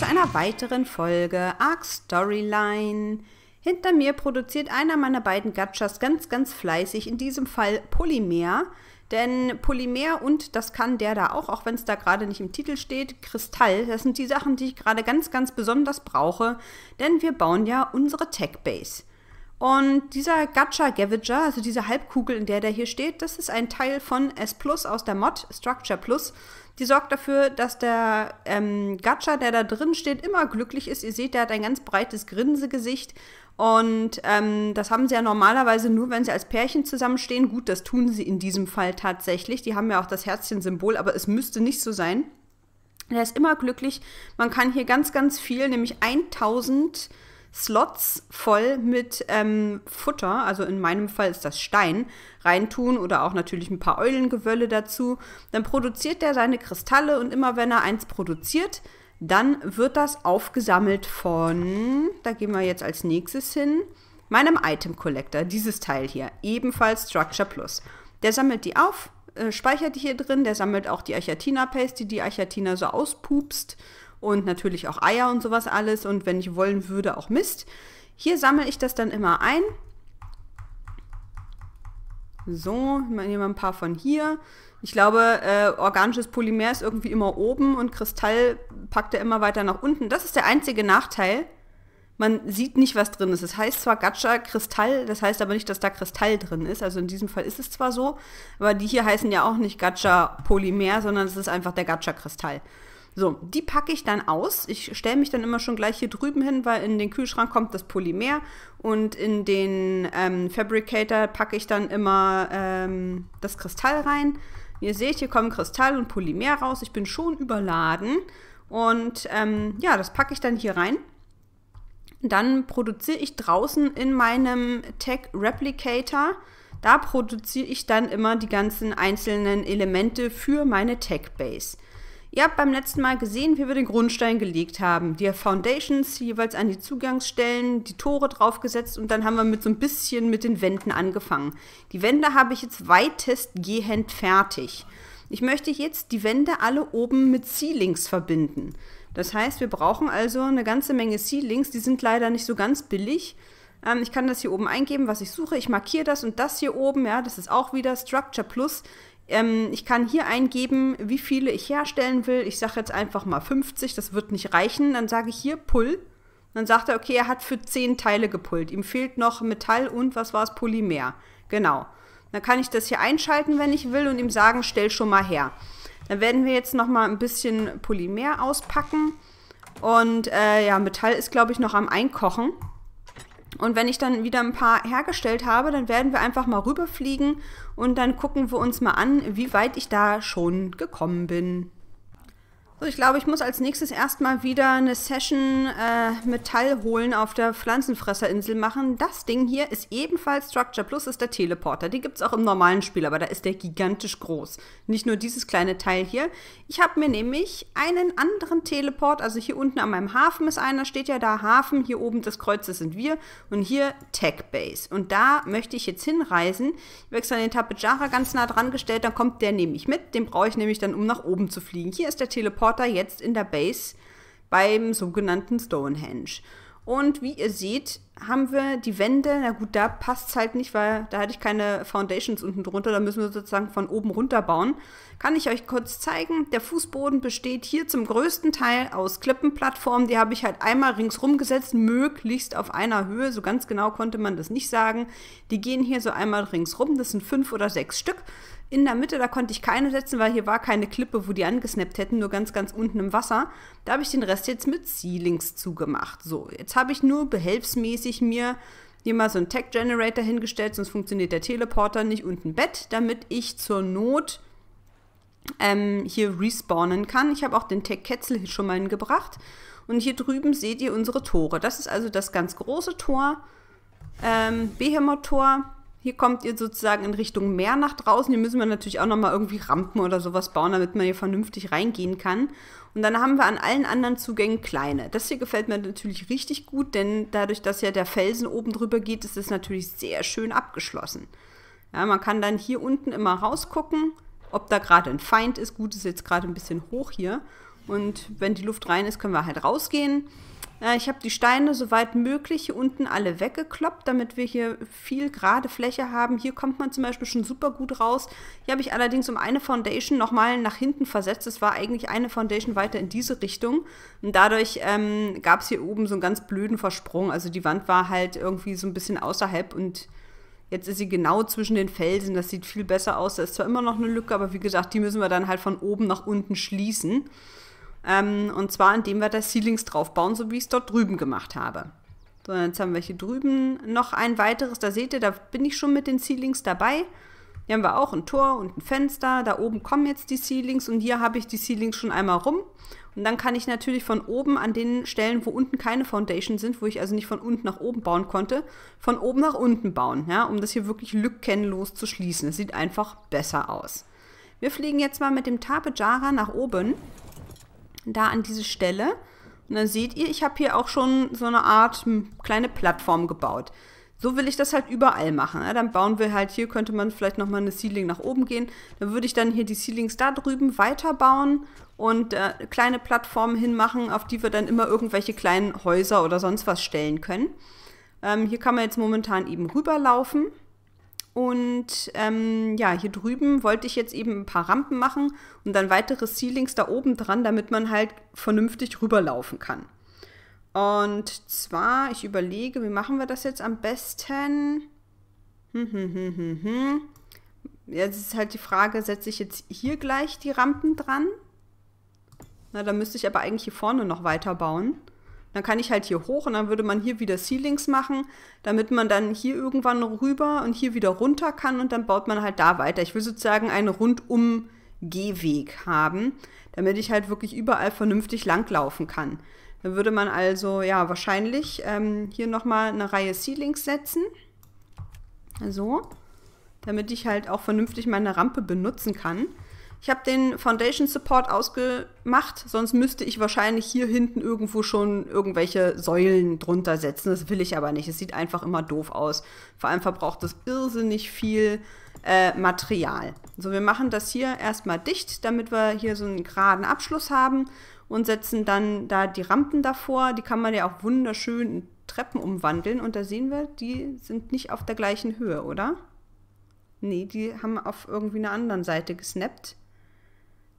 zu einer weiteren Folge Arc Storyline. Hinter mir produziert einer meiner beiden Gatschas ganz, ganz fleißig, in diesem Fall Polymer. Denn Polymer und das kann der da auch, auch wenn es da gerade nicht im Titel steht, Kristall, das sind die Sachen, die ich gerade ganz, ganz besonders brauche, denn wir bauen ja unsere Tech Base. Und dieser Gacha Gavager, also diese Halbkugel, in der der hier steht, das ist ein Teil von S Plus aus der Mod Structure Plus. Die sorgt dafür, dass der ähm, Gacha, der da drin steht, immer glücklich ist. Ihr seht, der hat ein ganz breites Grinsegesicht. Und ähm, das haben sie ja normalerweise nur, wenn sie als Pärchen zusammenstehen. Gut, das tun sie in diesem Fall tatsächlich. Die haben ja auch das Herzchen-Symbol, aber es müsste nicht so sein. Der ist immer glücklich. Man kann hier ganz, ganz viel, nämlich 1000 Slots voll mit ähm, Futter, also in meinem Fall ist das Stein, reintun oder auch natürlich ein paar Eulengewölle dazu. Dann produziert der seine Kristalle und immer wenn er eins produziert, dann wird das aufgesammelt von, da gehen wir jetzt als nächstes hin, meinem Item Collector, dieses Teil hier, ebenfalls Structure Plus. Der sammelt die auf, äh, speichert die hier drin, der sammelt auch die Achatina Paste, die die Achatina so auspupst und natürlich auch Eier und sowas alles und wenn ich wollen würde auch Mist. Hier sammle ich das dann immer ein. So, nehmen wir ein paar von hier. Ich glaube, äh, organisches Polymer ist irgendwie immer oben und Kristall packt er immer weiter nach unten. Das ist der einzige Nachteil. Man sieht nicht, was drin ist. Es das heißt zwar Gatscha Kristall, das heißt aber nicht, dass da Kristall drin ist. Also in diesem Fall ist es zwar so, aber die hier heißen ja auch nicht Gatscha Polymer, sondern es ist einfach der Gatscha Kristall. So, die packe ich dann aus. Ich stelle mich dann immer schon gleich hier drüben hin, weil in den Kühlschrank kommt das Polymer und in den ähm, Fabricator packe ich dann immer ähm, das Kristall rein. Ihr seht, hier kommen Kristall und Polymer raus. Ich bin schon überladen und ähm, ja, das packe ich dann hier rein. Dann produziere ich draußen in meinem Tech Replicator da produziere ich dann immer die ganzen einzelnen Elemente für meine Tech Base. Ihr habt beim letzten Mal gesehen, wie wir den Grundstein gelegt haben. Die Foundations jeweils an die Zugangsstellen, die Tore draufgesetzt und dann haben wir mit so ein bisschen mit den Wänden angefangen. Die Wände habe ich jetzt weitestgehend fertig. Ich möchte jetzt die Wände alle oben mit Ceilings verbinden. Das heißt, wir brauchen also eine ganze Menge Ceilings. Die sind leider nicht so ganz billig. Ähm, ich kann das hier oben eingeben, was ich suche. Ich markiere das und das hier oben, ja, das ist auch wieder Structure Plus. Ähm, ich kann hier eingeben, wie viele ich herstellen will. Ich sage jetzt einfach mal 50, das wird nicht reichen. Dann sage ich hier Pull. Dann sagt er, okay, er hat für 10 Teile gepullt. Ihm fehlt noch Metall und, was war es, Polymer. Genau. Dann kann ich das hier einschalten, wenn ich will und ihm sagen, stell schon mal her. Dann werden wir jetzt noch mal ein bisschen Polymer auspacken. Und äh, ja, Metall ist, glaube ich, noch am Einkochen. Und wenn ich dann wieder ein paar hergestellt habe, dann werden wir einfach mal rüberfliegen und dann gucken wir uns mal an, wie weit ich da schon gekommen bin. So, ich glaube, ich muss als nächstes erstmal wieder eine Session äh, Metall holen auf der Pflanzenfresserinsel machen. Das Ding hier ist ebenfalls Structure Plus, ist der Teleporter. Die gibt es auch im normalen Spiel, aber da ist der gigantisch groß. Nicht nur dieses kleine Teil hier. Ich habe mir nämlich einen anderen Teleport, also hier unten an meinem Hafen ist einer, steht ja da Hafen, hier oben des Kreuzes sind wir und hier Tech Base. Und da möchte ich jetzt hinreisen. Ich habe extra den Tapejara ganz nah dran gestellt, dann kommt der nämlich mit. Den brauche ich nämlich dann, um nach oben zu fliegen. Hier ist der Teleporter Transporter jetzt in der Base beim sogenannten Stonehenge. Und wie ihr seht, haben wir die Wände, na gut, da passt es halt nicht, weil da hatte ich keine Foundations unten drunter, da müssen wir sozusagen von oben runter bauen. Kann ich euch kurz zeigen. Der Fußboden besteht hier zum größten Teil aus Klippenplattformen, die habe ich halt einmal ringsrum gesetzt, möglichst auf einer Höhe, so ganz genau konnte man das nicht sagen. Die gehen hier so einmal ringsrum, das sind fünf oder sechs Stück in der Mitte, da konnte ich keine setzen, weil hier war keine Klippe, wo die angesnappt hätten, nur ganz, ganz unten im Wasser. Da habe ich den Rest jetzt mit Sealings zugemacht. So, jetzt habe ich nur behelfsmäßig mir hier mal so einen Tag Generator hingestellt, sonst funktioniert der Teleporter nicht und ein Bett, damit ich zur Not ähm, hier respawnen kann. Ich habe auch den Tag Ketzel hier schon mal hingebracht. Und hier drüben seht ihr unsere Tore. Das ist also das ganz große Tor, ähm, Behemoth-Tor, hier kommt ihr sozusagen in Richtung Meer nach draußen. Hier müssen wir natürlich auch nochmal irgendwie Rampen oder sowas bauen, damit man hier vernünftig reingehen kann. Und dann haben wir an allen anderen Zugängen kleine. Das hier gefällt mir natürlich richtig gut, denn dadurch, dass ja der Felsen oben drüber geht, ist es natürlich sehr schön abgeschlossen. Ja, man kann dann hier unten immer rausgucken, ob da gerade ein Feind ist. Gut, ist jetzt gerade ein bisschen hoch hier. Und wenn die Luft rein ist, können wir halt rausgehen. Äh, ich habe die Steine soweit möglich hier unten alle weggekloppt, damit wir hier viel gerade Fläche haben. Hier kommt man zum Beispiel schon super gut raus. Hier habe ich allerdings um eine Foundation nochmal nach hinten versetzt. Es war eigentlich eine Foundation weiter in diese Richtung. Und dadurch ähm, gab es hier oben so einen ganz blöden Versprung. Also die Wand war halt irgendwie so ein bisschen außerhalb und... Jetzt ist sie genau zwischen den Felsen. Das sieht viel besser aus. Da ist zwar immer noch eine Lücke, aber wie gesagt, die müssen wir dann halt von oben nach unten schließen. Ähm, und zwar, indem wir da Ceilings draufbauen, so wie ich es dort drüben gemacht habe. So, jetzt haben wir hier drüben noch ein weiteres. Da seht ihr, da bin ich schon mit den Ceilings dabei. Hier haben wir auch ein Tor und ein Fenster. Da oben kommen jetzt die Ceilings und hier habe ich die Ceilings schon einmal rum. Und dann kann ich natürlich von oben an den Stellen, wo unten keine Foundation sind, wo ich also nicht von unten nach oben bauen konnte, von oben nach unten bauen, ja, um das hier wirklich lückenlos zu schließen. Es sieht einfach besser aus. Wir fliegen jetzt mal mit dem Tapejara nach oben da an diese Stelle. Und dann seht ihr, ich habe hier auch schon so eine Art hm, kleine Plattform gebaut. So will ich das halt überall machen. Ne? Dann bauen wir halt, hier könnte man vielleicht nochmal eine Ceiling nach oben gehen. Dann würde ich dann hier die Ceilings da drüben weiterbauen und äh, kleine Plattformen hinmachen, auf die wir dann immer irgendwelche kleinen Häuser oder sonst was stellen können. Ähm, hier kann man jetzt momentan eben rüberlaufen. Und ähm, ja, hier drüben wollte ich jetzt eben ein paar Rampen machen und dann weitere Ceilings da oben dran, damit man halt vernünftig rüberlaufen kann. Und zwar, ich überlege, wie machen wir das jetzt am besten? Hm, hm, hm, jetzt ist halt die Frage, setze ich jetzt hier gleich die Rampen dran? Na, da müsste ich aber eigentlich hier vorne noch weiter bauen. Dann kann ich halt hier hoch und dann würde man hier wieder Ceilings machen, damit man dann hier irgendwann rüber und hier wieder runter kann und dann baut man halt da weiter. Ich will sozusagen einen rundum Gehweg haben, damit ich halt wirklich überall vernünftig langlaufen kann. Dann würde man also, ja, wahrscheinlich ähm, hier nochmal eine Reihe Ceilings setzen. So, damit ich halt auch vernünftig meine Rampe benutzen kann. Ich habe den Foundation Support ausgemacht, sonst müsste ich wahrscheinlich hier hinten irgendwo schon irgendwelche Säulen drunter setzen. Das will ich aber nicht. Es sieht einfach immer doof aus. Vor allem verbraucht das irrsinnig viel äh, Material. So, wir machen das hier erstmal dicht, damit wir hier so einen geraden Abschluss haben und setzen dann da die Rampen davor. Die kann man ja auch wunderschön in Treppen umwandeln. Und da sehen wir, die sind nicht auf der gleichen Höhe, oder? Nee, die haben auf irgendwie einer anderen Seite gesnappt.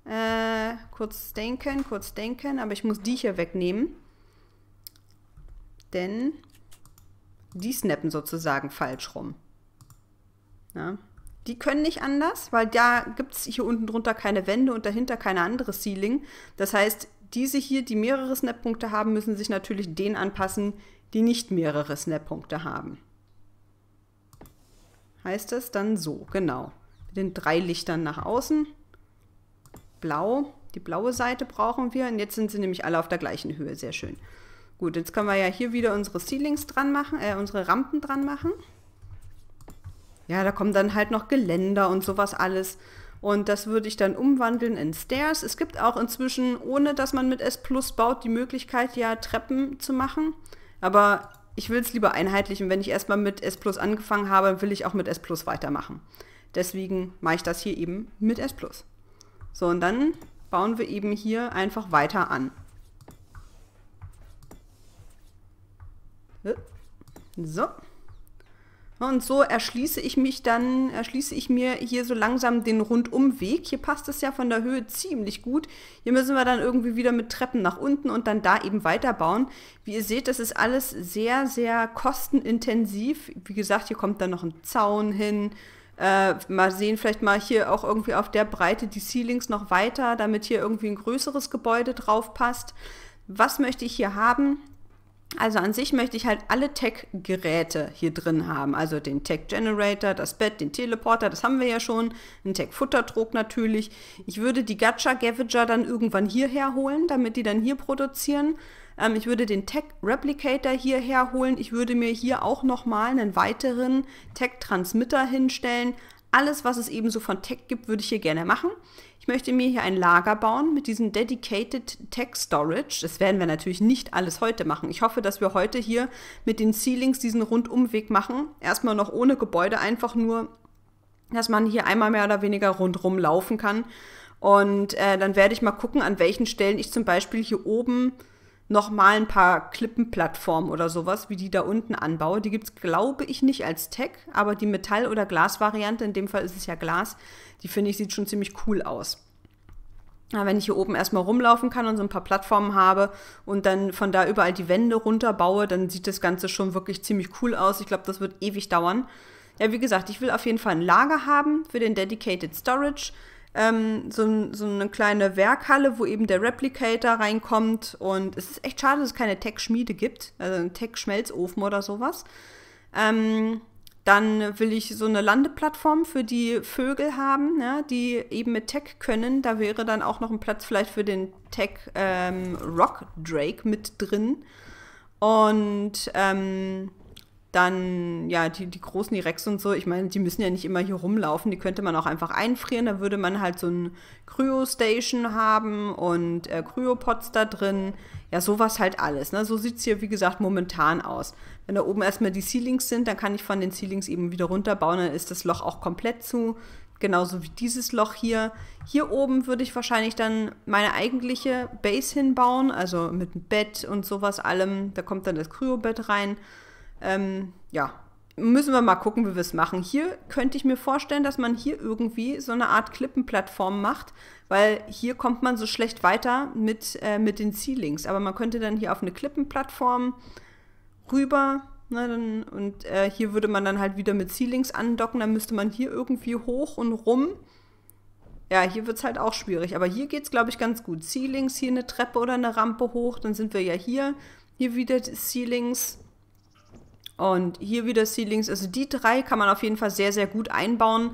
Äh, kurz denken, kurz denken. Aber ich muss die hier wegnehmen. Denn die snappen sozusagen falsch rum. Ja. Die können nicht anders, weil da gibt es hier unten drunter keine Wände und dahinter keine andere Ceiling. Das heißt, diese hier, die mehrere Snap-Punkte haben, müssen sich natürlich den anpassen, die nicht mehrere Snap-Punkte haben. Heißt das dann so, genau. Mit den drei Lichtern nach außen blau. Die blaue Seite brauchen wir und jetzt sind sie nämlich alle auf der gleichen Höhe. Sehr schön. Gut, jetzt können wir ja hier wieder unsere Ceilings dran machen, äh, unsere Rampen dran machen. Ja, da kommen dann halt noch Geländer und sowas alles. Und das würde ich dann umwandeln in Stairs. Es gibt auch inzwischen, ohne dass man mit S Plus baut, die Möglichkeit, ja Treppen zu machen. Aber ich will es lieber einheitlichen. Wenn ich erstmal mit S Plus angefangen habe, will ich auch mit S Plus weitermachen. Deswegen mache ich das hier eben mit S Plus. So, und dann bauen wir eben hier einfach weiter an. So. Und so erschließe ich mich dann, erschließe ich mir hier so langsam den Rundumweg. Hier passt es ja von der Höhe ziemlich gut. Hier müssen wir dann irgendwie wieder mit Treppen nach unten und dann da eben weiterbauen. Wie ihr seht, das ist alles sehr, sehr kostenintensiv. Wie gesagt, hier kommt dann noch ein Zaun hin äh, mal sehen, vielleicht mal hier auch irgendwie auf der Breite die Ceilings noch weiter, damit hier irgendwie ein größeres Gebäude drauf passt. Was möchte ich hier haben? Also an sich möchte ich halt alle Tech-Geräte hier drin haben. Also den Tech-Generator, das Bett, den Teleporter, das haben wir ja schon. Den Tech-Futterdruck natürlich. Ich würde die Gacha-Gavager dann irgendwann hierher holen, damit die dann hier produzieren. Ähm, ich würde den Tech Replicator hier herholen. Ich würde mir hier auch nochmal einen weiteren Tech Transmitter hinstellen. Alles, was es eben so von Tech gibt, würde ich hier gerne machen. Ich möchte mir hier ein Lager bauen mit diesem Dedicated Tech Storage. Das werden wir natürlich nicht alles heute machen. Ich hoffe, dass wir heute hier mit den Ceilings diesen Rundumweg machen. Erstmal noch ohne Gebäude, einfach nur, dass man hier einmal mehr oder weniger rundrum laufen kann. Und äh, dann werde ich mal gucken, an welchen Stellen ich zum Beispiel hier oben nochmal ein paar Klippenplattformen oder sowas, wie die da unten anbaue. Die gibt es, glaube ich, nicht als Tech, aber die Metall- oder Glasvariante, in dem Fall ist es ja Glas, die finde ich, sieht schon ziemlich cool aus. Aber wenn ich hier oben erstmal rumlaufen kann und so ein paar Plattformen habe und dann von da überall die Wände runterbaue, dann sieht das Ganze schon wirklich ziemlich cool aus. Ich glaube, das wird ewig dauern. Ja, wie gesagt, ich will auf jeden Fall ein Lager haben für den Dedicated Storage ähm, so, so, eine kleine Werkhalle, wo eben der Replicator reinkommt. Und es ist echt schade, dass es keine Tech-Schmiede gibt, also einen Tech-Schmelzofen oder sowas. Ähm, dann will ich so eine Landeplattform für die Vögel haben, ne, die eben mit Tech können. Da wäre dann auch noch ein Platz vielleicht für den Tech ähm, Rock Drake mit drin. Und ähm, dann, ja, die, die großen, die Rex und so, ich meine, die müssen ja nicht immer hier rumlaufen, die könnte man auch einfach einfrieren. Da würde man halt so ein Kryo-Station haben und äh, Kryopods da drin. Ja, sowas halt alles. Ne? So sieht es hier, wie gesagt, momentan aus. Wenn da oben erstmal die Ceilings sind, dann kann ich von den Ceilings eben wieder runterbauen, dann ist das Loch auch komplett zu. Genauso wie dieses Loch hier. Hier oben würde ich wahrscheinlich dann meine eigentliche Base hinbauen, also mit einem Bett und sowas allem. Da kommt dann das Kryobett rein. Ähm, ja, müssen wir mal gucken, wie wir es machen. Hier könnte ich mir vorstellen, dass man hier irgendwie so eine Art Klippenplattform macht, weil hier kommt man so schlecht weiter mit, äh, mit den Ceilings. Aber man könnte dann hier auf eine Klippenplattform rüber ne, dann, und äh, hier würde man dann halt wieder mit Ceilings andocken. Dann müsste man hier irgendwie hoch und rum. Ja, hier wird es halt auch schwierig. Aber hier geht es, glaube ich, ganz gut. Ceilings, hier eine Treppe oder eine Rampe hoch. Dann sind wir ja hier. Hier wieder Ceilings. Und hier wieder Seedlings, also die drei kann man auf jeden Fall sehr, sehr gut einbauen.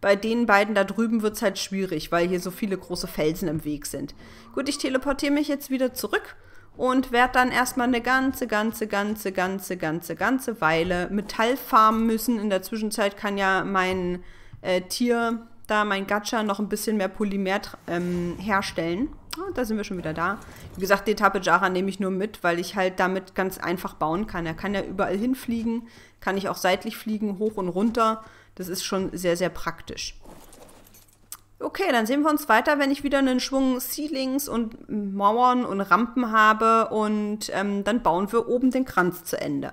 Bei den beiden da drüben wird es halt schwierig, weil hier so viele große Felsen im Weg sind. Gut, ich teleportiere mich jetzt wieder zurück und werde dann erstmal eine ganze, ganze, ganze, ganze, ganze, ganze Weile Metall farmen müssen. In der Zwischenzeit kann ja mein äh, Tier da mein Gacha noch ein bisschen mehr Polymer ähm, herstellen. Oh, da sind wir schon wieder da. Wie gesagt, die Etappe nehme ich nur mit, weil ich halt damit ganz einfach bauen kann. Er kann ja überall hinfliegen, kann ich auch seitlich fliegen, hoch und runter. Das ist schon sehr, sehr praktisch. Okay, dann sehen wir uns weiter, wenn ich wieder einen Schwung Ceilings und Mauern und Rampen habe und ähm, dann bauen wir oben den Kranz zu Ende.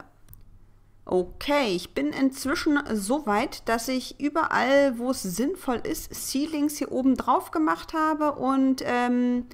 Okay, ich bin inzwischen so weit, dass ich überall, wo es sinnvoll ist, Ceilings hier oben drauf gemacht habe und ähm,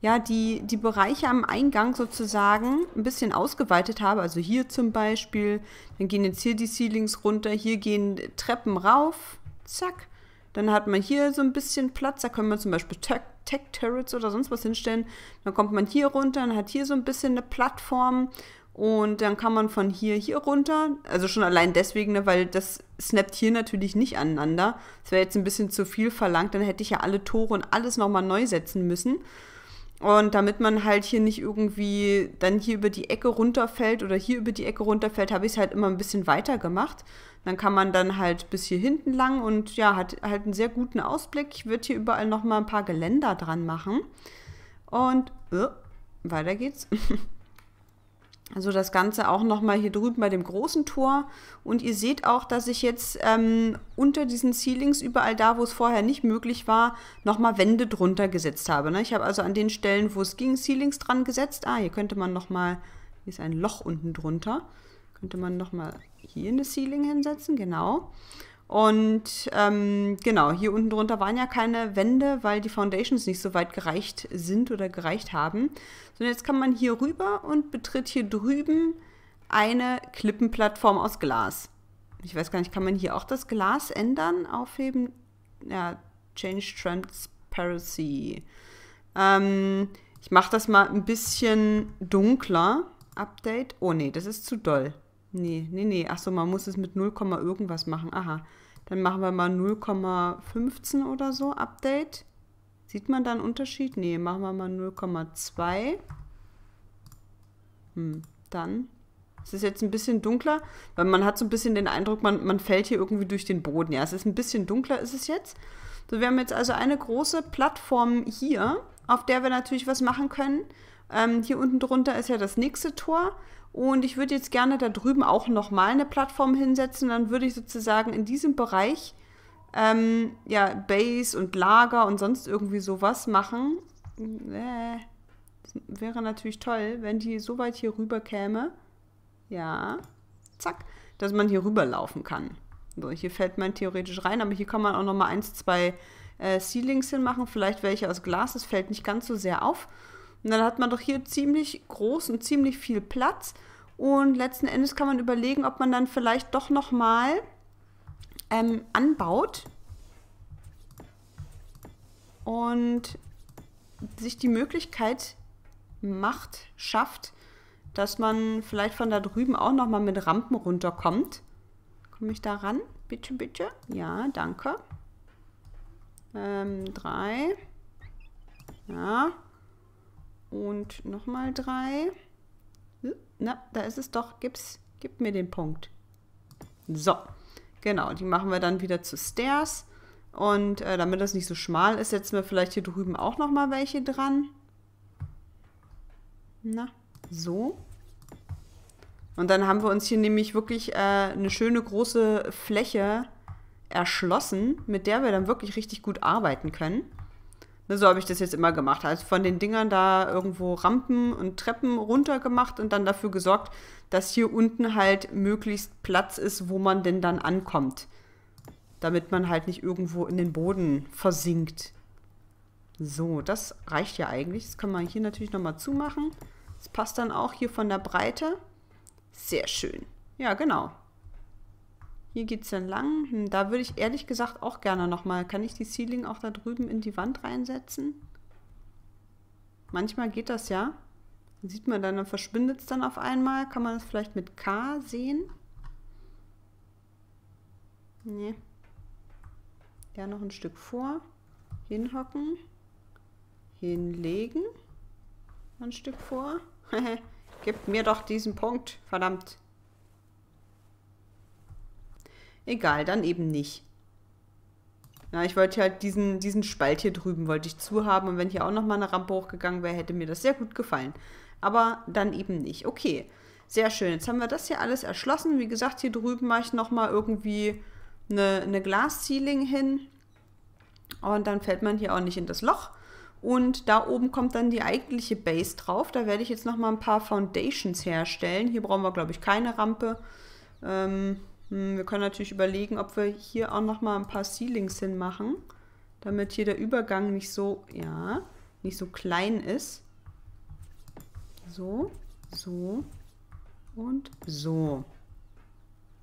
ja, die, die Bereiche am Eingang sozusagen ein bisschen ausgeweitet habe. Also hier zum Beispiel, dann gehen jetzt hier die Ceilings runter, hier gehen Treppen rauf, zack. Dann hat man hier so ein bisschen Platz, da können wir zum Beispiel Tech-Turrets oder sonst was hinstellen. Dann kommt man hier runter, und hat hier so ein bisschen eine Plattform und dann kann man von hier hier runter, also schon allein deswegen, ne, weil das snappt hier natürlich nicht aneinander. Das wäre jetzt ein bisschen zu viel verlangt, dann hätte ich ja alle Tore und alles nochmal neu setzen müssen. Und damit man halt hier nicht irgendwie dann hier über die Ecke runterfällt oder hier über die Ecke runterfällt, habe ich es halt immer ein bisschen weiter gemacht. Dann kann man dann halt bis hier hinten lang und ja, hat halt einen sehr guten Ausblick. Ich würde hier überall nochmal ein paar Geländer dran machen. Und oh, weiter geht's. Also das Ganze auch nochmal hier drüben bei dem großen Tor. Und ihr seht auch, dass ich jetzt ähm, unter diesen Ceilings, überall da, wo es vorher nicht möglich war, nochmal Wände drunter gesetzt habe. Ne? Ich habe also an den Stellen, wo es ging, Ceilings dran gesetzt. Ah, hier könnte man nochmal, hier ist ein Loch unten drunter. Könnte man nochmal hier eine Ceiling hinsetzen, genau. Und ähm, genau, hier unten drunter waren ja keine Wände, weil die Foundations nicht so weit gereicht sind oder gereicht haben. Sondern jetzt kann man hier rüber und betritt hier drüben eine Klippenplattform aus Glas. Ich weiß gar nicht, kann man hier auch das Glas ändern, aufheben? Ja, Change Transparency. Ähm, ich mache das mal ein bisschen dunkler. Update. Oh nee, das ist zu doll. Nee, nee, nee. Achso, man muss es mit 0, irgendwas machen. Aha. Dann machen wir mal 0,15 oder so Update. Sieht man da einen Unterschied? Nee, machen wir mal 0,2. Hm, dann. Es ist jetzt ein bisschen dunkler, weil man hat so ein bisschen den Eindruck, man, man fällt hier irgendwie durch den Boden. Ja, es ist ein bisschen dunkler, ist es jetzt. So, wir haben jetzt also eine große Plattform hier, auf der wir natürlich was machen können. Ähm, hier unten drunter ist ja das nächste Tor. Und ich würde jetzt gerne da drüben auch nochmal eine Plattform hinsetzen. Dann würde ich sozusagen in diesem Bereich ähm, ja, Base und Lager und sonst irgendwie sowas machen. Äh, wäre natürlich toll, wenn die so weit hier rüber käme. Ja, zack, dass man hier rüberlaufen kann. So, hier fällt man theoretisch rein, aber hier kann man auch nochmal eins, zwei äh, Ceilings hinmachen. Vielleicht welche aus Glas, das fällt nicht ganz so sehr auf. Und dann hat man doch hier ziemlich groß und ziemlich viel Platz. Und letzten Endes kann man überlegen, ob man dann vielleicht doch nochmal ähm, anbaut und sich die Möglichkeit macht, schafft, dass man vielleicht von da drüben auch nochmal mit Rampen runterkommt. Komme ich da ran? Bitte, bitte. Ja, danke. Ähm, drei. Ja. Und nochmal drei. Hm, na, da ist es doch. Gib's, gib mir den Punkt. So, genau. Die machen wir dann wieder zu Stairs. Und äh, damit das nicht so schmal ist, setzen wir vielleicht hier drüben auch nochmal welche dran. Na, so. Und dann haben wir uns hier nämlich wirklich äh, eine schöne große Fläche erschlossen, mit der wir dann wirklich richtig gut arbeiten können. Ne, so habe ich das jetzt immer gemacht. Also von den Dingern da irgendwo Rampen und Treppen runter gemacht und dann dafür gesorgt, dass hier unten halt möglichst Platz ist, wo man denn dann ankommt. Damit man halt nicht irgendwo in den Boden versinkt. So, das reicht ja eigentlich. Das kann man hier natürlich nochmal zumachen. Das passt dann auch hier von der Breite. Sehr schön. Ja, genau. Hier geht es dann lang. Hm, da würde ich ehrlich gesagt auch gerne nochmal. Kann ich die Ceiling auch da drüben in die Wand reinsetzen? Manchmal geht das ja. Dann sieht man dann, dann verschwindet es dann auf einmal. Kann man das vielleicht mit K sehen? Nee. Ja, noch ein Stück vor. Hinhocken. Hinlegen. Ein Stück vor. Gib mir doch diesen Punkt, verdammt. Egal, dann eben nicht. Na, ich wollte halt diesen, diesen Spalt hier drüben wollte ich zuhaben und wenn hier auch nochmal eine Rampe hochgegangen wäre, hätte mir das sehr gut gefallen. Aber dann eben nicht. Okay, sehr schön. Jetzt haben wir das hier alles erschlossen. Wie gesagt, hier drüben mache ich nochmal irgendwie eine, eine Glasceiling hin und dann fällt man hier auch nicht in das Loch. Und da oben kommt dann die eigentliche Base drauf. Da werde ich jetzt nochmal ein paar Foundations herstellen. Hier brauchen wir, glaube ich, keine Rampe. Ähm, hm, wir können natürlich überlegen, ob wir hier auch nochmal ein paar Ceilings hinmachen, damit hier der Übergang nicht so, ja, nicht so klein ist. So, so und so.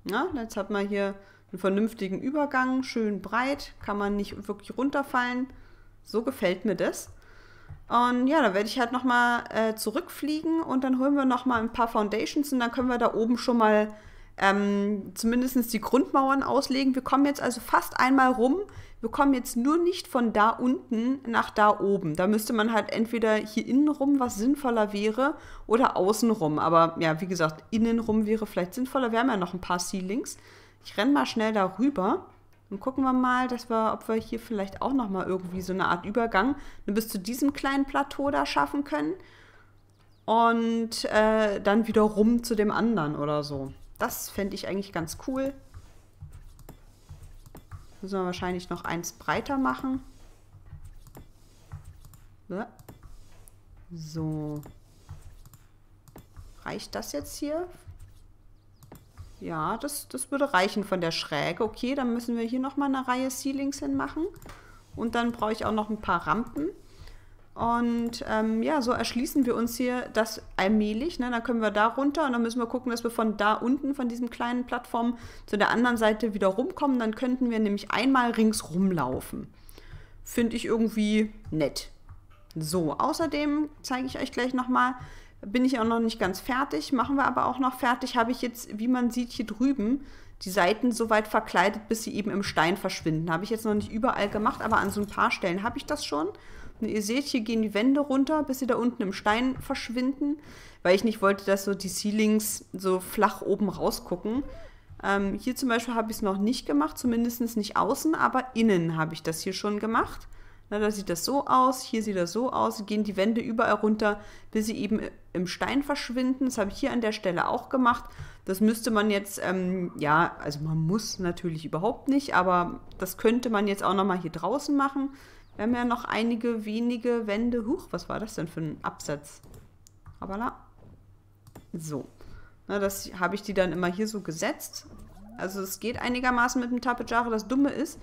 Ja, jetzt hat man hier einen vernünftigen Übergang, schön breit, kann man nicht wirklich runterfallen. So gefällt mir das. Und ja, da werde ich halt nochmal äh, zurückfliegen und dann holen wir nochmal ein paar Foundations und dann können wir da oben schon mal ähm, zumindest die Grundmauern auslegen. Wir kommen jetzt also fast einmal rum. Wir kommen jetzt nur nicht von da unten nach da oben. Da müsste man halt entweder hier innen rum, was sinnvoller wäre, oder außen rum. Aber ja, wie gesagt, innen rum wäre vielleicht sinnvoller. Wir haben ja noch ein paar Ceilings. Ich renne mal schnell darüber. Und gucken wir mal, dass wir, ob wir hier vielleicht auch nochmal irgendwie so eine Art Übergang bis zu diesem kleinen Plateau da schaffen können. Und äh, dann wieder rum zu dem anderen oder so. Das fände ich eigentlich ganz cool. Müssen wir wahrscheinlich noch eins breiter machen. So. Reicht das jetzt hier? Ja, das, das würde reichen von der Schräge. Okay, dann müssen wir hier nochmal eine Reihe Ceilings hinmachen. Und dann brauche ich auch noch ein paar Rampen. Und ähm, ja, so erschließen wir uns hier das allmählich. Ne? Dann können wir da runter und dann müssen wir gucken, dass wir von da unten, von diesem kleinen Plattform, zu der anderen Seite wieder rumkommen. Dann könnten wir nämlich einmal ringsrum laufen. Finde ich irgendwie nett. So, außerdem zeige ich euch gleich nochmal, bin ich auch noch nicht ganz fertig, machen wir aber auch noch fertig, habe ich jetzt, wie man sieht, hier drüben die Seiten so weit verkleidet, bis sie eben im Stein verschwinden. Habe ich jetzt noch nicht überall gemacht, aber an so ein paar Stellen habe ich das schon ihr seht, hier gehen die Wände runter, bis sie da unten im Stein verschwinden, weil ich nicht wollte, dass so die Ceilings so flach oben rausgucken. Ähm, hier zum Beispiel habe ich es noch nicht gemacht, zumindest nicht außen, aber innen habe ich das hier schon gemacht. Na, da sieht das so aus, hier sieht das so aus, gehen die Wände überall runter, bis sie eben im Stein verschwinden. Das habe ich hier an der Stelle auch gemacht. Das müsste man jetzt, ähm, ja, also man muss natürlich überhaupt nicht, aber das könnte man jetzt auch nochmal hier draußen machen. Wir haben ja noch einige wenige Wände. Huch, was war das denn für ein Absatz? Habala. So. Na, das habe ich die dann immer hier so gesetzt. Also es geht einigermaßen mit dem Tapejare. Das Dumme ist,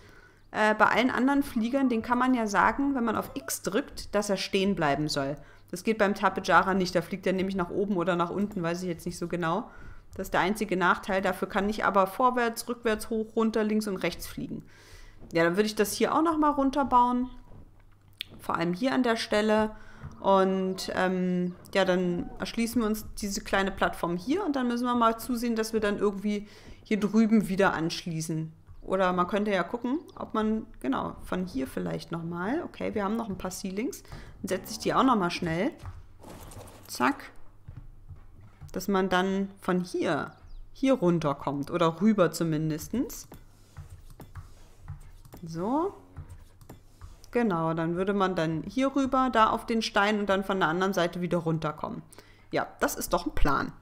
äh, bei allen anderen Fliegern, den kann man ja sagen, wenn man auf X drückt, dass er stehen bleiben soll. Das geht beim Tapejara nicht. Da fliegt er nämlich nach oben oder nach unten, weiß ich jetzt nicht so genau. Das ist der einzige Nachteil. Dafür kann ich aber vorwärts, rückwärts, hoch, runter, links und rechts fliegen. Ja, dann würde ich das hier auch nochmal runterbauen vor allem hier an der Stelle. Und ähm, ja, dann erschließen wir uns diese kleine Plattform hier und dann müssen wir mal zusehen, dass wir dann irgendwie hier drüben wieder anschließen. Oder man könnte ja gucken, ob man, genau, von hier vielleicht nochmal. Okay, wir haben noch ein paar Ceilings. Dann setze ich die auch nochmal schnell. Zack. Dass man dann von hier, hier runterkommt. Oder rüber zumindest. So. Genau, dann würde man dann hier rüber, da auf den Stein und dann von der anderen Seite wieder runterkommen. Ja, das ist doch ein Plan.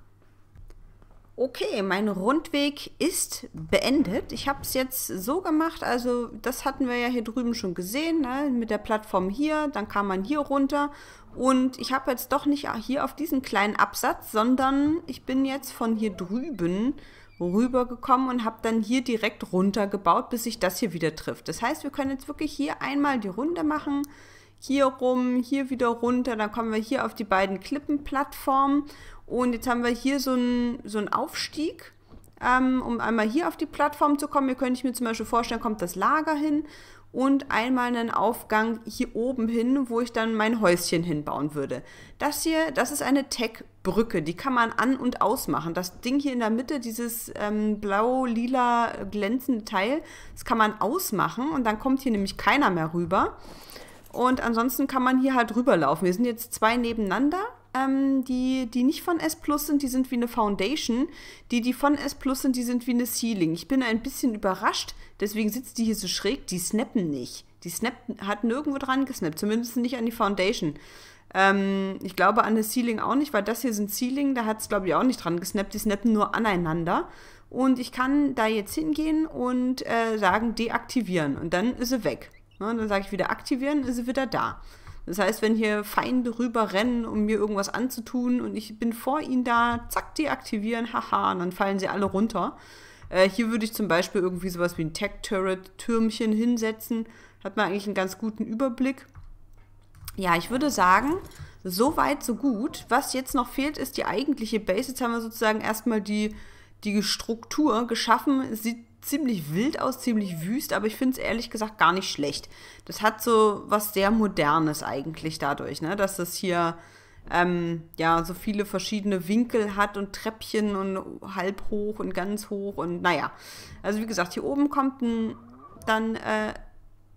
Okay, mein Rundweg ist beendet. Ich habe es jetzt so gemacht, also das hatten wir ja hier drüben schon gesehen, ne? mit der Plattform hier, dann kam man hier runter und ich habe jetzt doch nicht hier auf diesen kleinen Absatz, sondern ich bin jetzt von hier drüben rübergekommen und habe dann hier direkt runtergebaut, bis sich das hier wieder trifft. Das heißt, wir können jetzt wirklich hier einmal die Runde machen, hier rum, hier wieder runter, dann kommen wir hier auf die beiden Klippenplattformen und jetzt haben wir hier so einen, so einen Aufstieg, ähm, um einmal hier auf die Plattform zu kommen. Hier könnte ich mir zum Beispiel vorstellen, kommt das Lager hin und einmal einen Aufgang hier oben hin, wo ich dann mein Häuschen hinbauen würde. Das hier, das ist eine Tech-Brücke, die kann man an- und ausmachen. Das Ding hier in der Mitte, dieses ähm, blau-lila glänzende Teil, das kann man ausmachen und dann kommt hier nämlich keiner mehr rüber. Und ansonsten kann man hier halt rüberlaufen. Wir sind jetzt zwei nebeneinander ähm, die, die nicht von S Plus sind, die sind wie eine Foundation. Die, die von S Plus sind, die sind wie eine Ceiling. Ich bin ein bisschen überrascht, deswegen sitzt die hier so schräg, die snappen nicht. Die Snap hat nirgendwo dran gesnappt, zumindest nicht an die Foundation. Ähm, ich glaube an das Ceiling auch nicht, weil das hier sind Ceiling, da hat es glaube ich auch nicht dran gesnappt. Die snappen nur aneinander. Und ich kann da jetzt hingehen und äh, sagen deaktivieren und dann ist sie weg. Und ne, Dann sage ich wieder aktivieren, ist sie wieder da. Das heißt, wenn hier Feinde rüberrennen, um mir irgendwas anzutun und ich bin vor ihnen da, zack, deaktivieren, haha, und dann fallen sie alle runter. Äh, hier würde ich zum Beispiel irgendwie sowas wie ein Tech-Turret-Türmchen hinsetzen. Hat man eigentlich einen ganz guten Überblick. Ja, ich würde sagen, so weit, so gut. Was jetzt noch fehlt, ist die eigentliche Base. Jetzt haben wir sozusagen erstmal die, die Struktur geschaffen. Sieht ziemlich wild aus, ziemlich wüst, aber ich finde es ehrlich gesagt gar nicht schlecht. Das hat so was sehr Modernes eigentlich dadurch, ne? dass das hier ähm, ja so viele verschiedene Winkel hat und Treppchen und halb hoch und ganz hoch und naja. Also wie gesagt, hier oben kommt ein, dann äh,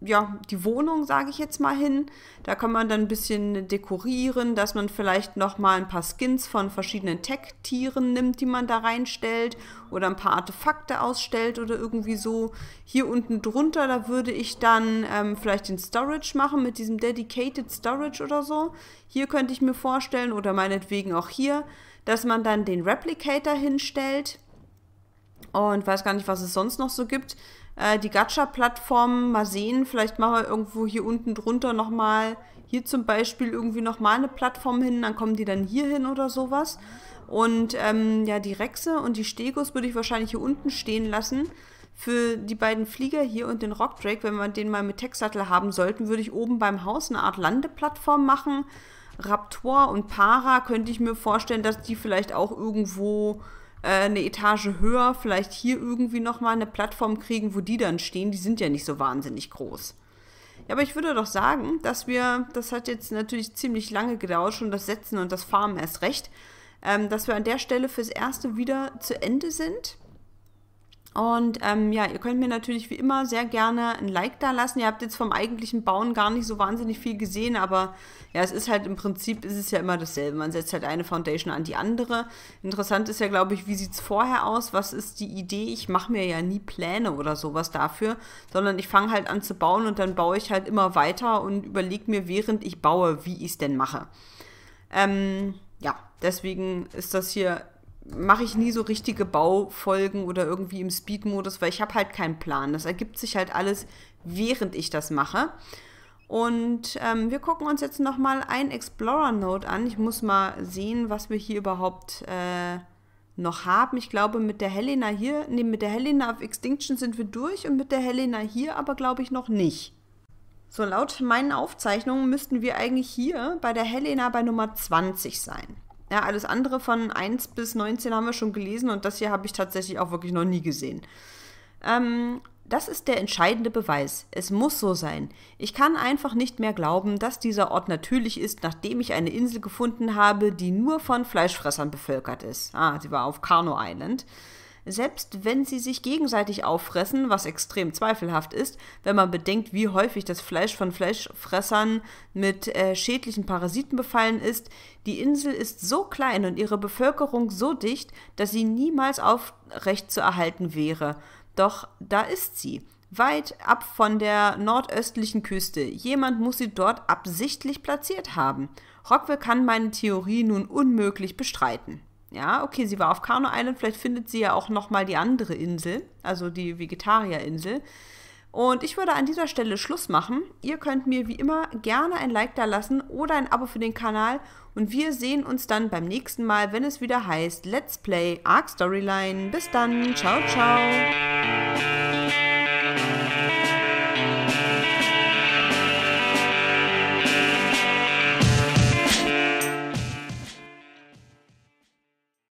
ja, die Wohnung, sage ich jetzt mal hin. Da kann man dann ein bisschen dekorieren, dass man vielleicht nochmal ein paar Skins von verschiedenen Tech-Tieren nimmt, die man da reinstellt oder ein paar Artefakte ausstellt oder irgendwie so. Hier unten drunter, da würde ich dann ähm, vielleicht den Storage machen mit diesem Dedicated Storage oder so. Hier könnte ich mir vorstellen oder meinetwegen auch hier, dass man dann den Replicator hinstellt. Und weiß gar nicht, was es sonst noch so gibt. Äh, die Gacha-Plattformen mal sehen. Vielleicht machen wir irgendwo hier unten drunter nochmal, hier zum Beispiel irgendwie nochmal eine Plattform hin, dann kommen die dann hier hin oder sowas. Und ähm, ja, die Rexe und die Stegos würde ich wahrscheinlich hier unten stehen lassen. Für die beiden Flieger hier und den Rockdrake, wenn wir den mal mit Tech-Sattel haben sollten, würde ich oben beim Haus eine Art Landeplattform machen. Raptor und Para könnte ich mir vorstellen, dass die vielleicht auch irgendwo äh, eine Etage höher vielleicht hier irgendwie nochmal eine Plattform kriegen, wo die dann stehen. Die sind ja nicht so wahnsinnig groß. Ja, aber ich würde doch sagen, dass wir, das hat jetzt natürlich ziemlich lange gedauert, schon das Setzen und das Farmen erst recht, ähm, dass wir an der Stelle fürs Erste wieder zu Ende sind. Und ähm, ja, ihr könnt mir natürlich wie immer sehr gerne ein Like da lassen. Ihr habt jetzt vom eigentlichen Bauen gar nicht so wahnsinnig viel gesehen, aber ja, es ist halt im Prinzip, ist es ja immer dasselbe. Man setzt halt eine Foundation an die andere. Interessant ist ja, glaube ich, wie sieht es vorher aus? Was ist die Idee? Ich mache mir ja nie Pläne oder sowas dafür, sondern ich fange halt an zu bauen und dann baue ich halt immer weiter und überlege mir, während ich baue, wie ich es denn mache. Ähm, ja, deswegen ist das hier mache ich nie so richtige Baufolgen oder irgendwie im Speed-Modus, weil ich habe halt keinen Plan. Das ergibt sich halt alles, während ich das mache. Und ähm, wir gucken uns jetzt nochmal ein explorer note an. Ich muss mal sehen, was wir hier überhaupt äh, noch haben. Ich glaube, mit der Helena hier, nee, mit der Helena auf Extinction sind wir durch und mit der Helena hier aber, glaube ich, noch nicht. So, laut meinen Aufzeichnungen müssten wir eigentlich hier bei der Helena bei Nummer 20 sein. Ja, alles andere von 1 bis 19 haben wir schon gelesen und das hier habe ich tatsächlich auch wirklich noch nie gesehen. Ähm, das ist der entscheidende Beweis. Es muss so sein. Ich kann einfach nicht mehr glauben, dass dieser Ort natürlich ist, nachdem ich eine Insel gefunden habe, die nur von Fleischfressern bevölkert ist. Ah, sie war auf Carno Island selbst wenn sie sich gegenseitig auffressen, was extrem zweifelhaft ist, wenn man bedenkt, wie häufig das Fleisch von Fleischfressern mit äh, schädlichen Parasiten befallen ist. Die Insel ist so klein und ihre Bevölkerung so dicht, dass sie niemals aufrecht zu erhalten wäre. Doch da ist sie weit ab von der nordöstlichen Küste. Jemand muss sie dort absichtlich platziert haben. Rockwell kann meine Theorie nun unmöglich bestreiten. Ja, okay, sie war auf Kano Island, vielleicht findet sie ja auch nochmal die andere Insel, also die Vegetarierinsel. Und ich würde an dieser Stelle Schluss machen. Ihr könnt mir wie immer gerne ein Like da lassen oder ein Abo für den Kanal. Und wir sehen uns dann beim nächsten Mal, wenn es wieder heißt Let's Play Arc Storyline. Bis dann. Ciao, ciao.